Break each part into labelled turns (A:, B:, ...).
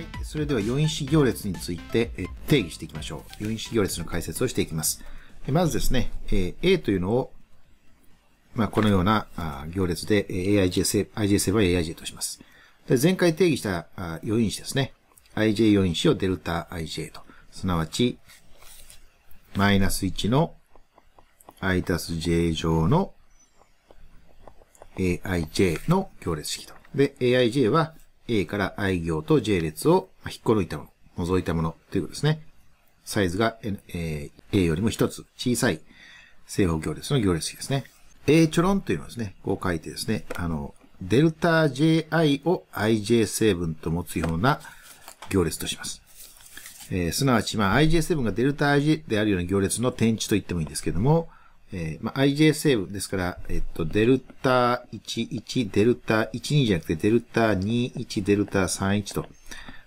A: はい、それでは四因子行列について定義していきましょう。四因子行列の解説をしていきます。まずですね、A というのを、まあ、このような行列で a i j IJS は AIJ とします。で前回定義した四因子ですね。i j 四因子をデルタ IJ と。すなわち、マイナス1の i たす j 乗の aij の行列式と。で、aij は A から I 行と J 列を引っこ抜いたもの、除いたものということですね。サイズが、え A よりも1つ小さい正方行列の行列式ですね。A チョロンというのをですね、こう書いてですね、あの、デルタ JI を IJ 成分と持つような行列とします。えー、すなわち、まあ、IJ7 がデルタ IJ であるような行列の点値と言ってもいいんですけども、えー、まあ、IJ 成分ですから、えっと、デルタ11、デルタ12じゃなくて、デルタ21、デルタ31と。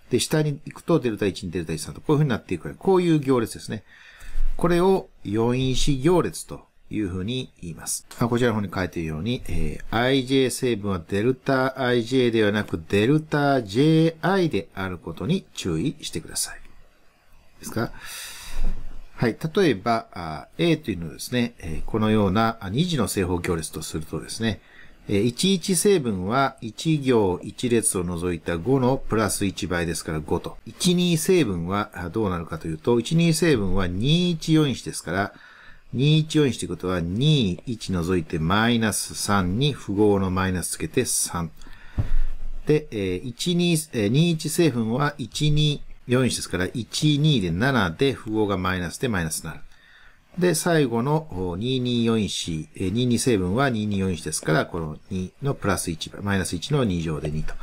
A: で、下に行くと、デルタ1、デルタ13と、こういう風になっていくこういう行列ですね。これを四因子行列という風に言います。あこちらの方に書いているように、えー、IJ 成分はデルタ IJ ではなく、デルタ JI であることに注意してください。ですかはい。例えば、A というのはですね、このような2次の正方形列とするとですね、11成分は1行1列を除いた5のプラス1倍ですから5と。12成分はどうなるかというと、12成分は2141ですから、2141ということは21除いてマイナス3に符号のマイナスつけて3。で、12、21成分は12 4子ですから、1、2で7で、符号がマイナスでマイナスる。で、最後の224子、22成分は224子ですから、この2のプラス1マイナス1の2乗で2と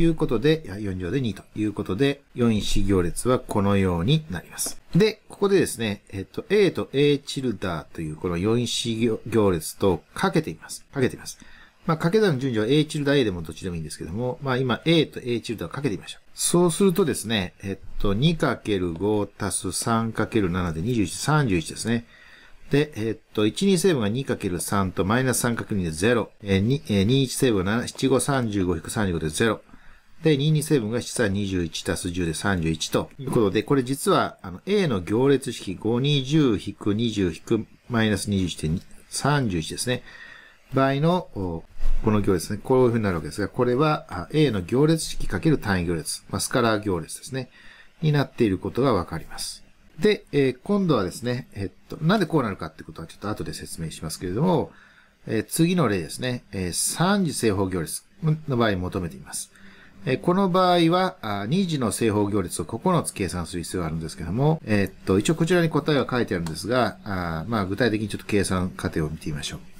A: いうことで、4乗で2ということで、4子行列はこのようになります。で、ここでですね、えっと、A と A チルダーというこの4子行列とかけてみます。かけてみます。まあ、掛け算の順序は A チルダ A でもどっちでもいいんですけども、まあ、今 A と A チルダをかけてみましょう。そうするとですね、えっと、2×5 たす 3×7 で21、31ですね。で、えっと、12成分が 2×3 とマイナス 3×2 で0。えー、えー、21成分が7535-35で0。で、22成分が7、21たす10で31ということで、これ実は、あの、A の行列式5 2 0 2 0 2 1 3 1ですね。場合の、この行列ね。こういうふうになるわけですが、これは A の行列式かける単位行列。まあ、スカラー行列ですね。になっていることがわかります。で、えー、今度はですね、えっと、なんでこうなるかってことはちょっと後で説明しますけれども、えー、次の例ですね、えー、3次正方行列の場合に求めています。えこの場合は、2次の正方行列を9つ計算する必要があるんですけども、えっと、一応こちらに答えは書いてあるんですが、あまあ、具体的にちょっと計算過程を見てみましょう。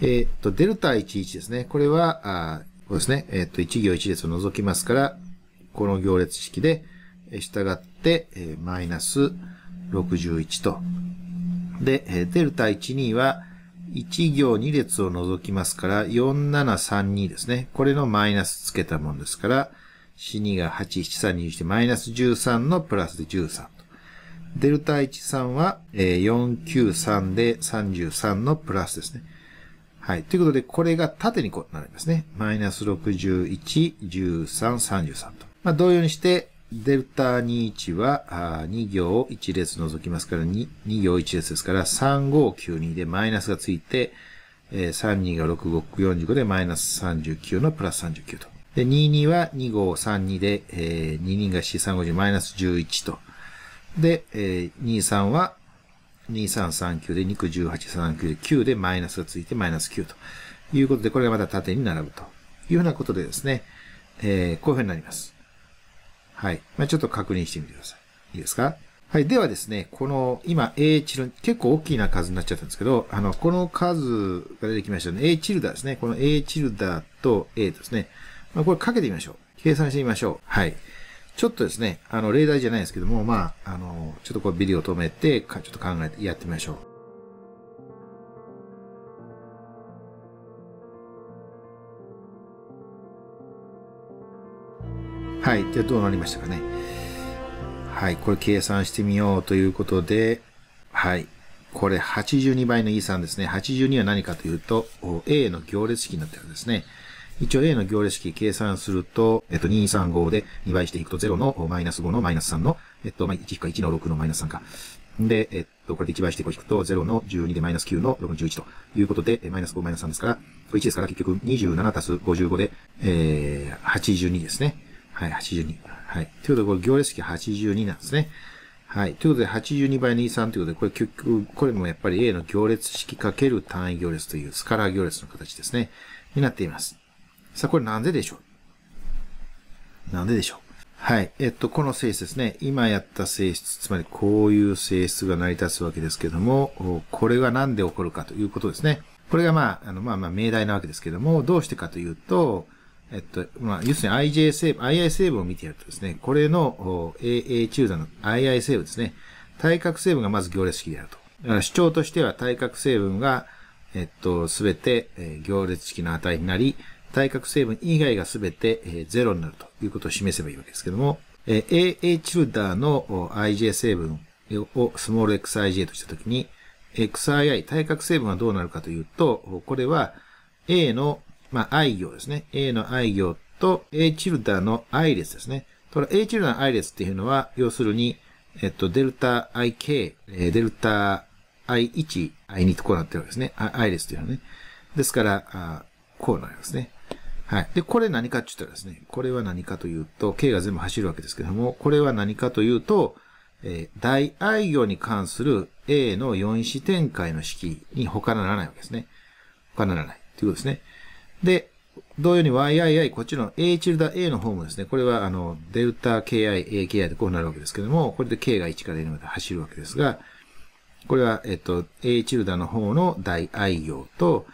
A: えー、っと、デルタ11ですね。これは、あこうですね。えー、っと、1行1列を除きますから、この行列式で、従って、えー、マイナス61と。で、えー、デルタ12は、1行2列を除きますから、4732ですね。これのマイナスつけたもんですから、42が8、7、3、2してマイナス13のプラスで13と。デルタ13は、えー、493で33のプラスですね。はい。ということで、これが縦にこうなりますね。マイナス61、13、33と。まあ、同様にして、デルタ21は、2行1列除きますから2、2行1列ですから、3592でマイナスがついて、え32が6545でマイナス39のプラス39と。で、22は2532で、え22が4350マイナス11と。で、え23は2339で2 1839で9でマイナスがついてマイナス9ということで、これがまた縦に並ぶというようなことでですね、えー、こういうふうになります。はい。まあ、ちょっと確認してみてください。いいですかはい。ではですね、この、今、A チル、結構大きな数になっちゃったんですけど、あの、この数が出てきましたね。A チルダーですね。この A チルダーと A ですね。まあ、これかけてみましょう。計算してみましょう。はい。ちょっとですね、あの、例題じゃないですけども、まあ、あの、ちょっとこうビデオ止めて、かちょっと考えてやってみましょう。はい。じゃあどうなりましたかね。はい。これ計算してみようということで、はい。これ82倍の E3 ですね。82は何かというと、A の行列式になってるんですね。一応 A の行列式計算すると、えっと、235で2倍していくと0のマイナス5のマイナス3の、えっと、まあ、くか1の6のマイナス3か。で、えっと、これで1倍して5引くと、0の12でマイナス9の6の11ということで、マイナス5マイナス3ですから、1ですから結局27たす55で、えー、82ですね。はい、82。はい。ということで、これ行列式82なんですね。はい。ということで、82倍の23ということで、これ結局、これもやっぱり A の行列式かける単位行列というスカラー行列の形ですね。になっています。さあ、これなんででしょうなんででしょうはい。えっと、この性質ですね。今やった性質、つまりこういう性質が成り立つわけですけども、これが何で起こるかということですね。これがまあ、あの、まあまあ、命題なわけですけども、どうしてかというと、えっと、まあ、要するに IJ 成分、II 成分を見てやるとですね、これの AA 中段の II 成分ですね、対角成分がまず行列式であると。だから主張としては対角成分が、えっと、すべて行列式の値になり、対角成分以外がすべて、えー、0になるということを示せばいいわけですけども、え AA チルダーの IJ 成分をスモール xij としたときに、xii 対角成分はどうなるかというと、これは A の、まあ、i 行ですね。A の i 行と A チルダーの i 列ですね。これ A チルダーの i 列っていうのは、要するに、えっと、デルタ ik、デルタ i1、i2 とこうなってるわけですね。i 列ていうのはね。ですから、あこうなりますね。はい。で、これ何かって言ったらですね、これは何かというと、K が全部走るわけですけども、これは何かというと、えー、大愛行に関する A の4子展開の式に他ならないわけですね。他ならないということですね。で、同様に YII、こっちの A チルダ A の方もですね、これはあの、デルタ KI、AKI でこうなるわけですけども、これで K が1から N まで走るわけですが、これは、えっと、A チルダの方の大愛行と、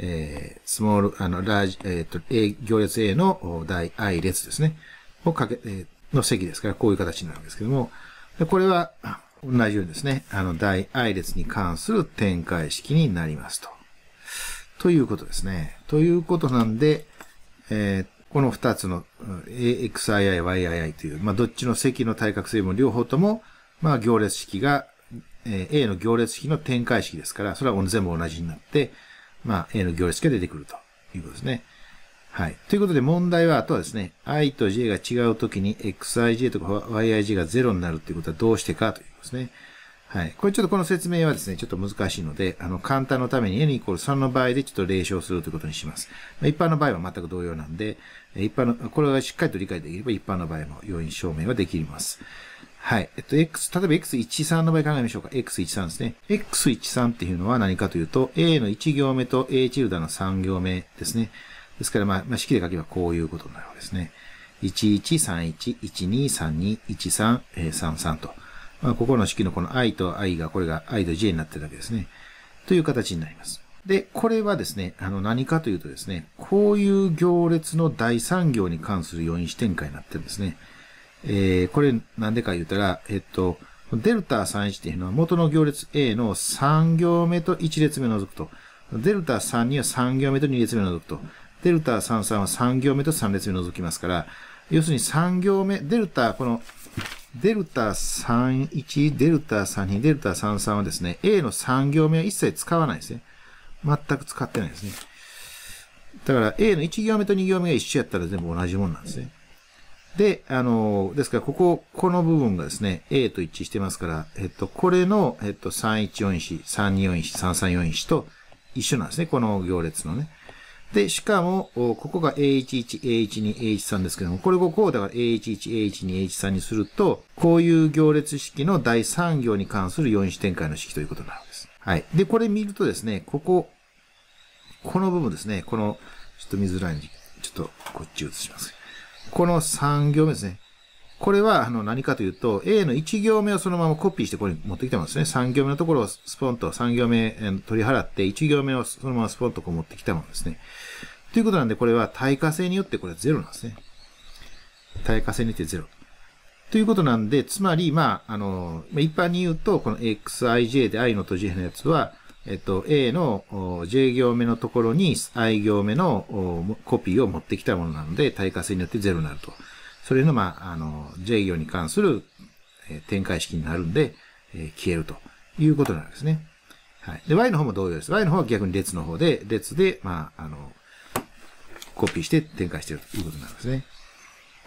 A: えー、スモール、あの、ラージ、えっ、ー、と、A、行列 A の大 I 列ですね。をかけ、えー、の積ですから、こういう形になるんですけども、でこれは、同じようにですね、あの、大 I 列に関する展開式になりますと。ということですね。ということなんで、えー、この二つの AXII、YII という、まあ、どっちの積の対角性も両方とも、まあ、行列式が、えー、A の行列式の展開式ですから、それは全部同じになって、まあ、A の行列が出てくるということですね。はい。ということで問題は、あとはですね、i と j が違うときに xij とか yij が0になるっていうことはどうしてかということですね。はい。これちょっとこの説明はですね、ちょっと難しいので、あの、簡単のために n イコール3の場合でちょっと例消するということにします。一般の場合は全く同様なんで、一般の、これがしっかりと理解できれば一般の場合も容易に証明はできます。はい。えっと、X、例えば X13 の場合考えましょうか。X13 ですね。X13 っていうのは何かというと、A の1行目と A チルダの3行目ですね。ですから、まあ、まあ、式で書けばこういうことになるわけですね。1131,1232,13,33と。まあ、ここの式のこの i と i が、これが i と j になってるわけですね。という形になります。で、これはですね、あの何かというとですね、こういう行列の第3行に関する要因子展開になってるんですね。えー、これなんでか言うたら、えっと、デルタ3 1っていうのは元の行列 A の3行目と1列目を除くと。デルタ3には3行目と2列目を除くと。デルタ33は3行目と3列目を除きますから、要するに3行目、デルタ、この、デルタ31、デルタ32、デルタ33はですね、A の3行目は一切使わないですね。全く使ってないですね。だから A の1行目と2行目が一緒やったら全部同じもんなんですね。で、あの、ですから、ここ、この部分がですね、A と一致してますから、えっと、これの、えっと、3141、3241、3341と一緒なんですね。この行列のね。で、しかも、ここが A11、A12、A13 ですけども、これをこうだから A11、A12、A13 にすると、こういう行列式の第3行に関する4子展開の式ということになるんです。はい。で、これ見るとですね、ここ、この部分ですね、この、ちょっと見づらいんで、ちょっとこっち移します。この3行目ですね。これは、あの、何かというと、A の1行目をそのままコピーしてこれに持ってきてますね。3行目のところをスポンと、3行目取り払って、1行目をそのままスポンとこう持ってきたものですね。ということなんで、これは対価性によってこれは0なんですね。対価性によって0。ということなんで、つまり、まあ、あの、一般に言うと、この xij で i の閉じ辺のやつは、えっと、A の J 行目のところに I 行目のコピーを持ってきたものなので、対化性によって0になると。それの、まあ、あの、J 行に関する展開式になるんで、え消えるということなんですね。はい。で、Y の方も同様です。Y の方は逆に列の方で、列で、まあ、あの、コピーして展開しているということなんですね。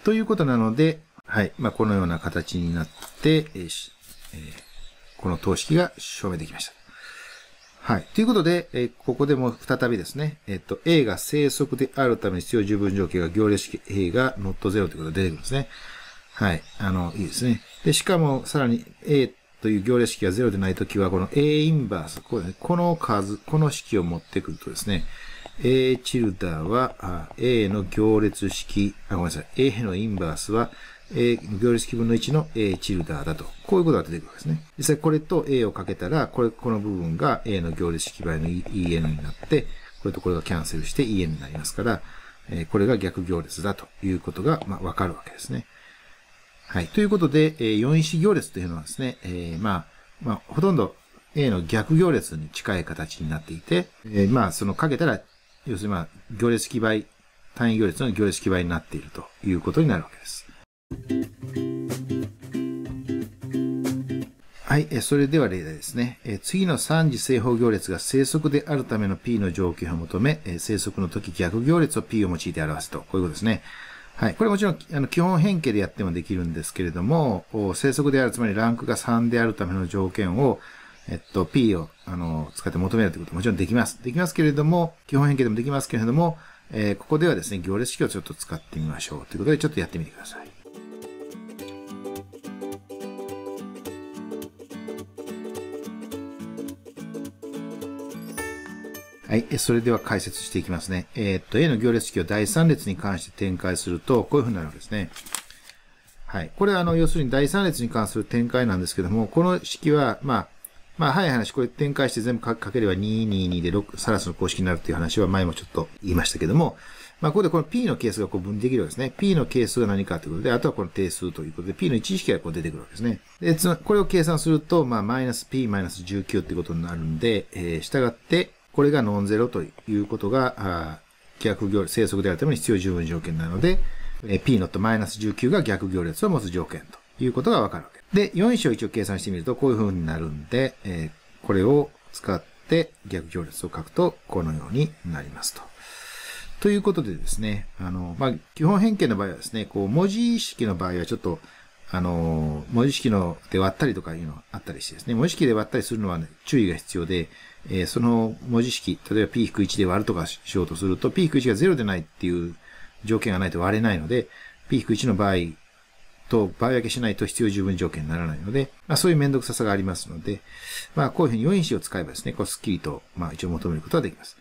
A: ということなので、はい。まあ、このような形になって、えー、この等式が証明できました。はい。ということで、えここでも再びですね、えっと、A が正則であるために必要十分条件が行列式 A が not 0ということが出てくるんですね。はい。あの、いいですね。で、しかも、さらに A という行列式が0でないときは、この A インバース、こ,、ね、この数、この式を持ってくるとですね、A チルダーは、A の行列式、あ、ごめんなさい、A のインバースは、えー、行列規分の1の、えー、チルダーだと。こういうことが出てくるわけですね。実際これと A をかけたら、これ、この部分が A の行列式倍の EN になって、これとこれがキャンセルして EN になりますから、えー、これが逆行列だということが、まあ、わかるわけですね。はい。ということで、えー、4因子行列というのはですね、えー、まあ、まあ、ほとんど A の逆行列に近い形になっていて、えー、まあ、そのかけたら、要するにまあ、行列式倍、単位行列の行列式倍になっているということになるわけです。はい、それでは例題ですね。次の3次正方行列が正則であるための P の条件を求め、正則の時逆行列を P を用いて表すと。こういうことですね。はい。これもちろん、あの、基本変形でやってもできるんですけれども、正則である、つまりランクが3であるための条件を、えっと、P を、あの、使って求めるということもちろんできます。できますけれども、基本変形でもできますけれども、えー、ここではですね、行列式をちょっと使ってみましょう。ということで、ちょっとやってみてください。はい、それでは解説していきますね。えー、っと、A の行列式を第3列に関して展開すると、こういうふうになるわけですね。はい。これは、あの、要するに第3列に関する展開なんですけども、この式は、まあ、まあ、早い話、これ展開して全部かければ222で6サラスの公式になるっていう話は前もちょっと言いましたけども、まあ、ここでこの P の係数がこう分離できるわけですね。P の係数が何かということで、あとはこの定数ということで、P の一式がこう出てくるわけですね。で、これを計算すると、まあ、マイナス P マイナス19ってことになるんで、えー、従って、これがノンゼロということが、逆行列、生息であるために必要十分条件なので、p マイナス1 9が逆行列を持つ条件ということがわかるわけ。で、4章一応計算してみると、こういう風になるんで、えー、これを使って逆行列を書くと、このようになりますと。ということでですね、あの、まあ、基本変形の場合はですね、こう、文字式の場合はちょっと、あの、文字式ので割ったりとかいうのがあったりしてですね、文字式で割ったりするのは、ね、注意が必要で、えー、その文字式、例えば p-1 で割るとかしようとすると、p-1 が0でないっていう条件がないと割れないので、p-1 の場合と場合分けしないと必要十分条件にならないので、まあそういう面倒くささがありますので、まあこういうふうに4因子を使えばですね、こうスッキリと、まあ一応求めることはできます。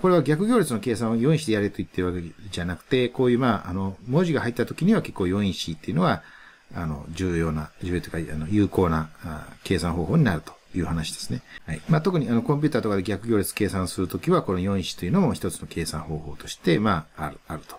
A: これは逆行列の計算を4因子でやれと言ってるわけじゃなくて、こういうまあ、あの、文字が入った時には結構4因子っていうのは、あの、重要な、重要というか、あの、有効な計算方法になるという話ですね。はい。まあ、特にあの、コンピューターとかで逆行列計算するときは、この4一というのも一つの計算方法として、まあ、ある、あると。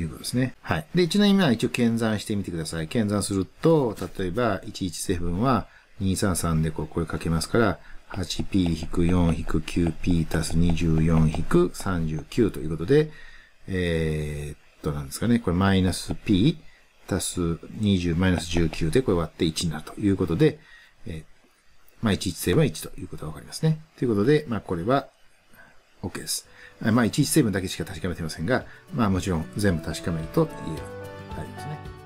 A: いうことですね。はい。で、1年目は一応検算してみてください。検算すると、例えば、117は233でこう、これかけますから、8p-4-9p 足す24-39ということで、えー、っと、なんですかね。これマイナス p 足す20、マイナス19でこれ割って1になるということで、えー、まあ、11成分は1ということがわかりますね。ということで、まあ、これは OK です。まあ、11成分だけしか確かめてませんが、まあ、もちろん全部確かめると言える。ありますね。